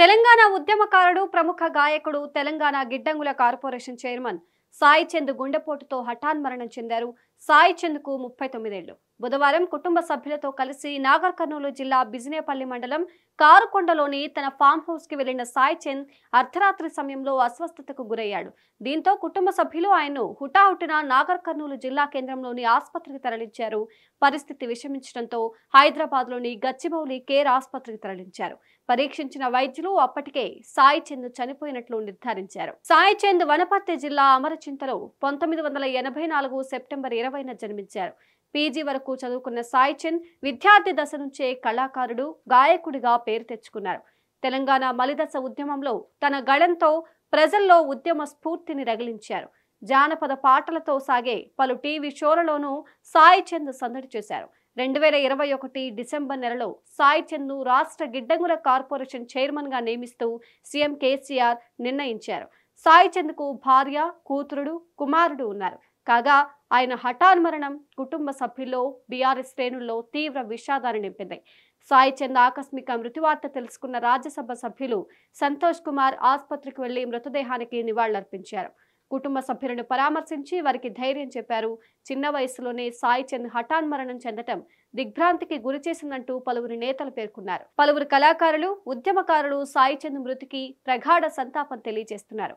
తెలంగాణ ఉద్యమకారుడు ప్రముఖ గాయకుడు తెలంగాణ గిడ్డంగుల కార్పొరేషన్ చైర్మన్ సాయి చంద్ గుండెపోటుతో హఠాన్మరణం చెందారు సాయి కు ముప్పై తొమ్మిదేళ్లు బుధవారం కుటుంబ సభ్యులతో కలిసి నాగర్ కర్నూలు జిల్లా బిజినేపల్లి మండలం కారుకొండలోని తన ఫామ్ హౌస్ కి వెళ్లిన సాయి చంద్ అర్ధరాత్రి సమయంలో అస్వస్థతకు గురయ్యాడు దీంతో కుటుంబ సభ్యులు ఆయన్ను హుటాహుటిన నాగర్ కర్నూలు జిల్లా కేంద్రంలోని ఆసుపత్రికి తరలించారు పరిస్థితి విషమించడంతో హైదరాబాద్లోని గచ్చిబౌలి కేర్ ఆసుపత్రికి తరలించారు పరీక్షించిన వైద్యులు అప్పటికే సాయి చంద్ చనిపోయినట్లు నిర్ధారించారు సాయి చంద్ వనపర్తి జిల్లా అమరచింతలో పంతొమ్మిది వందల ఎనభై నాలుగు సెప్టెంబర్ ఇరవైన జన్మించారు పీజీ వరకు చదువుకున్న సాయి చంద్ విద్యార్థి దశ నుంచే కళాకారుడు గాయకుడిగా పేరు తెచ్చుకున్నారు తెలంగాణ మలిదశ ఉద్యమంలో తన గళంతో ప్రజల్లో ఉద్యమ స్ఫూర్తిని రగిలించారు జానపద పాటలతో సాగే పలు టీవీ షోలలోనూ సాయి చంద్ సందడి చేశారు రెండు వేల ఇరవై ఒకటి డిసెంబర్ నెలలో సాయి చందు రాష్ట్ర గిడ్డంగుల కార్పొరేషన్ గా నియమిస్తూ సీఎం కేసీఆర్ నిర్ణయించారు సాయి కు భార్య కూతురుడు కుమారుడు ఉన్నారు కాగా ఆయన హఠాన్ మరణం కుటుంబ సభ్యుల్లో బీఆర్ఎస్ శ్రేణుల్లో తీవ్ర విషాదాన్ని నింపింది సాయి చంద్ ఆకస్మిక మృతివార్త తెలుసుకున్న రాజ్యసభ సభ్యులు సంతోష్ కుమార్ ఆసుపత్రికి వెళ్లి మృతదేహానికి నివాళులర్పించారు కుటుంబ సభ్యులను పరామర్శించి వారికి ధైర్యం చెప్పారు చిన్న వయసులోనే సాయి చంద్ హఠాన్ మరణం చెందటం దిగ్భ్రాంతికి చేసిందంటూ పలువురు నేతలు పేర్కొన్నారు పలువురు కళాకారులు ఉద్యమకారులు సాయి చంద్ మృతికి ప్రగాఢ సంతాపం తెలియజేస్తున్నారు